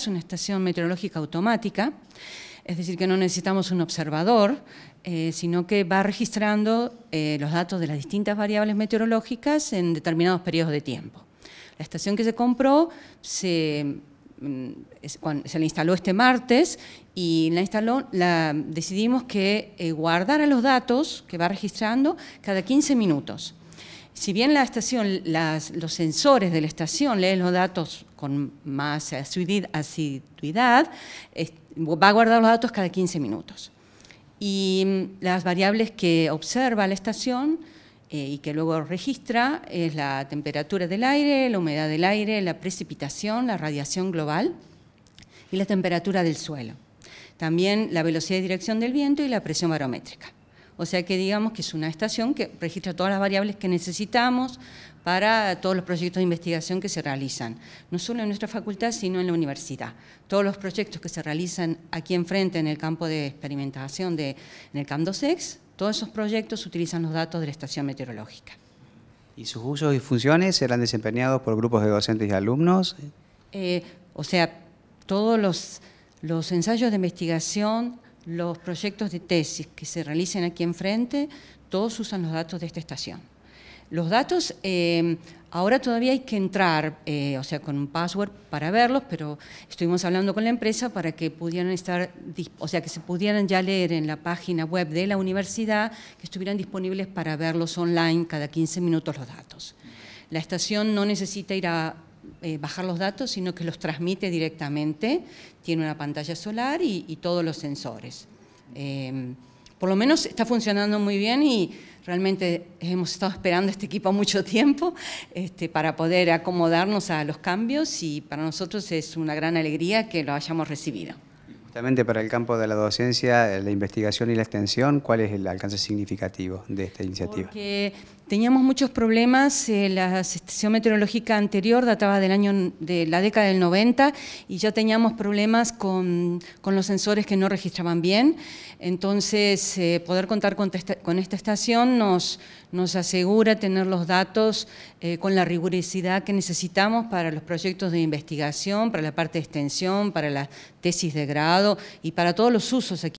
es una estación meteorológica automática, es decir, que no necesitamos un observador, eh, sino que va registrando eh, los datos de las distintas variables meteorológicas en determinados periodos de tiempo. La estación que se compró se, mm, la instaló este martes y la instaló, decidimos que eh, guardara los datos que va registrando cada 15 minutos si bien la estación, los sensores de la estación leen los datos con más asiduidad, va a guardar los datos cada 15 minutos. Y mm, las variables que observa la estación eh, y que luego registra es la temperatura del aire, la humedad del aire, la precipitación, la radiación global y la temperatura del suelo. También la velocidad y dirección del viento y la presión barométrica. O sea que digamos que es una estación que registra todas las variables que necesitamos para todos los proyectos de investigación que se realizan, no solo en nuestra facultad, sino en la universidad. Todos los proyectos que se realizan aquí enfrente en el campo de experimentación, de, en el campo todos esos proyectos utilizan los datos de la estación meteorológica. ¿Y sus usos y funciones serán desempeñados por grupos de docentes y alumnos? Eh, o sea, todos los, los ensayos de investigación los proyectos de tesis que se realicen aquí enfrente, todos usan los datos de esta estación. Los datos, eh, ahora todavía hay que entrar, eh, o sea, con un password para verlos, pero estuvimos hablando con la empresa para que pudieran estar, o sea, que se pudieran ya leer en la página web de la universidad, que estuvieran disponibles para verlos online cada 15 minutos los datos. La estación no necesita ir a eh, bajar los datos, sino que los transmite directamente. Tiene una pantalla solar y, todos los sensores. Em, por lo menos está funcionando muy bien y realmente hemos estado esperando este equipo mucho tiempo este, para poder acomodarnos a los cambios y para nosotros es una gran alegría que lo hayamos recibido. Justamente para el campo de la docencia, eh, la investigación y la extensión, ¿cuál es el alcance significativo de esta iniciativa? Teníamos muchos problemas, eh, la estación meteorológica anterior databa del año de la década del 90 y ya teníamos problemas con, los sensores que no registraban bien. Entonces, eh, poder contar con, esta, estación nos, nos, asegura tener los datos eh, con la rigurosidad que necesitamos para los proyectos de investigación, para la parte de extensión, para la tesis de grado y para todos los usos aquí.